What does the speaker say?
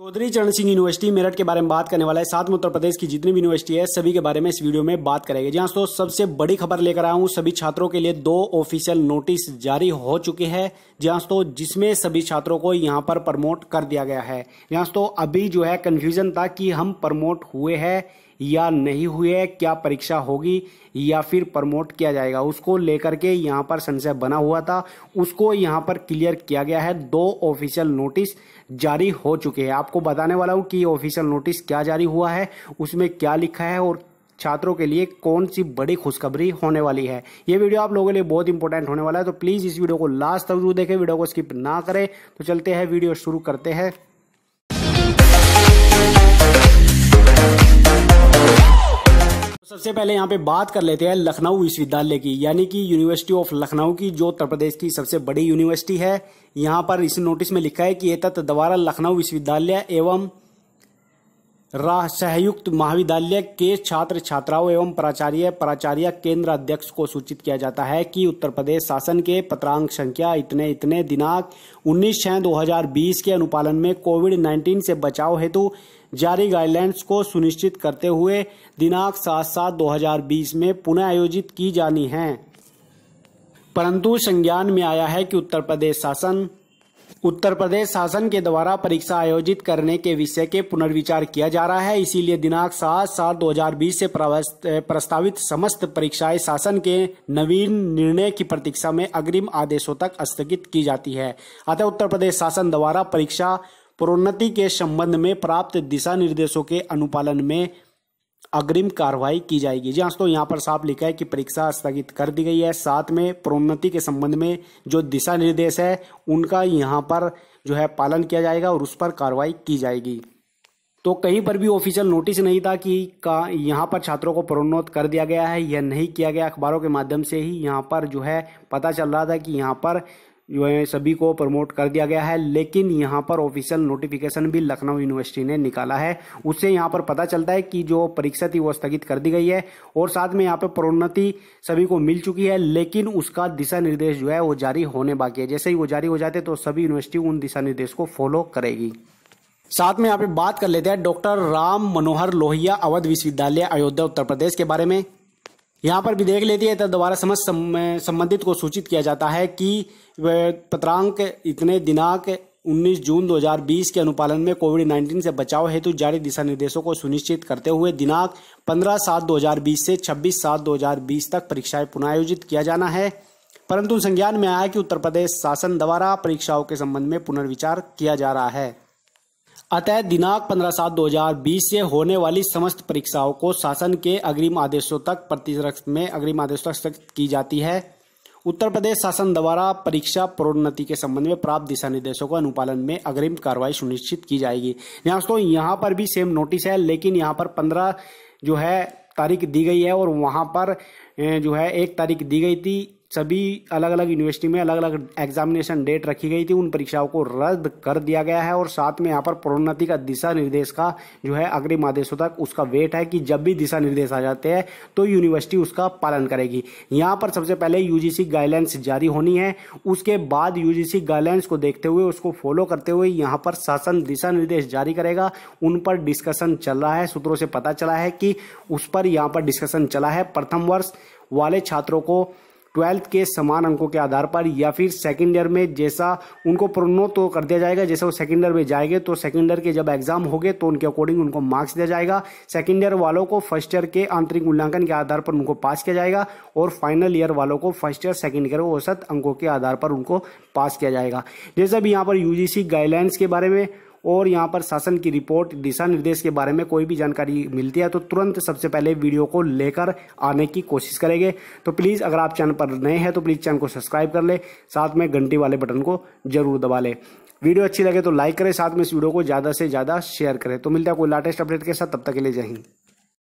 चौधरी चरण सिंह यूनिवर्सिटी मेरठ के बारे में बात करने वाला है साथ में उत्तर प्रदेश की जितनी भी यूनिवर्सिटी है सभी के बारे में इस वीडियो में बात करेंगे जी दोस्तों हाँ, सबसे बड़ी खबर लेकर आया हूँ सभी छात्रों के लिए दो ऑफिशियल नोटिस जारी हो चुके हैं जी दोस्तों हाँ, जिसमें सभी छात्रों को यहाँ पर प्रमोट कर दिया गया है जी दोस्तों हाँ, अभी जो है कन्फ्यूजन था कि हम प्रमोट हुए हैं या नहीं हुई है क्या परीक्षा होगी या फिर प्रमोट किया जाएगा उसको लेकर के यहाँ पर संशय बना हुआ था उसको यहाँ पर क्लियर किया गया है दो ऑफिशियल नोटिस जारी हो चुके हैं आपको बताने वाला हूँ कि ऑफिशियल नोटिस क्या जारी हुआ है उसमें क्या लिखा है और छात्रों के लिए कौन सी बड़ी खुशखबरी होने वाली है ये वीडियो आप लोगों के लिए बहुत इंपॉर्टेंट होने वाला है तो प्लीज़ इस वीडियो को लास्ट तक जरूर देखें वीडियो को स्किप ना करें तो चलते हैं वीडियो शुरू करते हैं सबसे पहले यहाँ पे बात कर लेते हैं लखनऊ विश्वविद्यालय की यानी कि यूनिवर्सिटी ऑफ लखनऊ की जो उत्तर प्रदेश की सबसे बड़ी यूनिवर्सिटी है यहाँ पर इस नोटिस में लिखा है कि ये द्वारा लखनऊ विश्वविद्यालय एवं राह सहयुक्त महाविद्यालय के छात्र छात्राओं एवं प्राचार्य प्राचार्य केंद्र अध्यक्ष को सूचित किया जाता है कि उत्तर प्रदेश शासन के पत्रांक संख्या इतने इतने दिनांक 19 छह 2020 के अनुपालन में कोविड 19 से बचाव हेतु जारी गाइडलाइंस को सुनिश्चित करते हुए दिनांक सात सात 2020 में पुनः आयोजित की जानी है परंतु संज्ञान में आया है कि उत्तर प्रदेश शासन उत्तर प्रदेश शासन के द्वारा परीक्षा आयोजित करने के विषय के पुनर्विचार किया जा रहा है इसीलिए दिनांक सात सात दो हजार बीस से प्रस्तावित समस्त परीक्षाएं शासन के नवीन निर्णय की प्रतीक्षा में अग्रिम आदेशों तक स्थगित की जाती है अतः उत्तर प्रदेश शासन द्वारा परीक्षा प्रोन्नति के संबंध में प्राप्त दिशा निर्देशों के अनुपालन में अग्रिम कार्रवाई की जाएगी जी हाँ, दोस्तों यहाँ पर साफ लिखा है कि परीक्षा स्थगित कर दी गई है साथ में प्रोन्नति के संबंध में जो दिशा निर्देश है उनका यहाँ पर जो है पालन किया जाएगा और उस पर कार्रवाई की जाएगी तो कहीं पर भी ऑफिशियल नोटिस नहीं था कि का यहाँ पर छात्रों को प्रोन्नत कर दिया गया है यह नहीं किया गया अखबारों के माध्यम से ही यहाँ पर जो है पता चल रहा था कि यहाँ पर सभी को प्रमोट कर दिया गया है लेकिन यहाँ पर ऑफिशियल नोटिफिकेशन भी लखनऊ यूनिवर्सिटी ने निकाला है उससे यहाँ पर पता चलता है कि जो परीक्षा थी वो स्थगित कर दी गई है और साथ में यहाँ पर प्रोन्नति सभी को मिल चुकी है लेकिन उसका दिशा निर्देश जो है वो जारी होने बाकी है जैसे ही वो जारी हो जाते तो सभी यूनिवर्सिटी उन दिशा निर्देश को फॉलो करेगी साथ में यहाँ पे बात कर लेते हैं डॉक्टर राम मनोहर लोहिया अवध विश्वविद्यालय अयोध्या उत्तर प्रदेश के बारे में यहाँ पर भी देख लेती है तो दोबारा समझ संबंधित को सूचित किया जाता है कि पत्रांक इतने दिनांक 19 जून 2020 के अनुपालन में कोविड 19 से बचाव हेतु जारी दिशा निर्देशों को सुनिश्चित करते हुए दिनांक 15 सात 2020 से 26 सात 2020 तक परीक्षाएं पुनः आयोजित किया जाना है परंतु संज्ञान में आया कि उत्तर प्रदेश शासन द्वारा परीक्षाओं के संबंध में पुनर्विचार किया जा रहा है अतः दिनांक 15 सात 2020 से होने वाली समस्त परीक्षाओं को शासन के अग्रिम आदेशों तक प्रतिरक्ष में अग्रिम आदेशों तक की जाती है उत्तर प्रदेश शासन द्वारा परीक्षा प्रोन्नति के संबंध में प्राप्त दिशा निर्देशों का अनुपालन में अग्रिम कार्रवाई सुनिश्चित की जाएगी यहाँ दोस्तों यहाँ पर भी सेम नोटिस है लेकिन यहाँ पर पंद्रह जो है तारीख दी गई है और वहाँ पर जो है एक तारीख दी गई थी सभी अलग अलग यूनिवर्सिटी में अलग अलग एग्जामिनेशन डेट रखी गई थी उन परीक्षाओं को रद्द कर दिया गया है और साथ में यहाँ पर प्रोन्नति का दिशा निर्देश का जो है अग्रिम आदेशों तक उसका वेट है कि जब भी दिशा निर्देश आ जाते हैं तो यूनिवर्सिटी उसका पालन करेगी यहाँ पर सबसे पहले यूजीसी गाइडलाइंस जारी होनी है उसके बाद यूजीसी गाइडलाइंस को देखते हुए उसको फॉलो करते हुए यहाँ पर शासन दिशा निर्देश जारी करेगा उन पर डिस्कशन चल रहा है सूत्रों से पता चला है कि उस पर यहाँ पर डिस्कशन चला है प्रथम वर्ष वाले छात्रों को ट्वेल्थ के समान अंकों के आधार पर या फिर सेकेंड ईयर में जैसा उनको प्रोन्नो तो कर दिया जाएगा जैसे वो सेकेंड ईयर में जाएंगे तो सेकेंड ईयर के जब एग्जाम हो गए तो उनके अकॉर्डिंग उनको मार्क्स दिया जाएगा सेकेंड ईयर वालों को फर्स्ट ईयर के आंतरिक मूल्यांकन के आधार पर उनको पास किया जाएगा और फाइनल ईयर वालों को फर्स्ट ईयर सेकेंड ईयर औसत अंकों के आधार पर उनको पास किया जाएगा जैसे अभी यहाँ पर यूजीसी गाइडलाइंस के बारे में और यहाँ पर शासन की रिपोर्ट दिशा निर्देश के बारे में कोई भी जानकारी मिलती है तो तुरंत सबसे पहले वीडियो को लेकर आने की कोशिश करेंगे तो प्लीज़ अगर आप चैनल पर नए हैं तो प्लीज़ चैनल को सब्सक्राइब कर ले साथ में घंटी वाले बटन को जरूर दबा लें वीडियो अच्छी लगे तो लाइक करें साथ में इस वीडियो को ज़्यादा से ज़्यादा शेयर करें तो मिलता है कोई लेटेस्ट अपडेट के साथ तब तक के लिए जय हिंद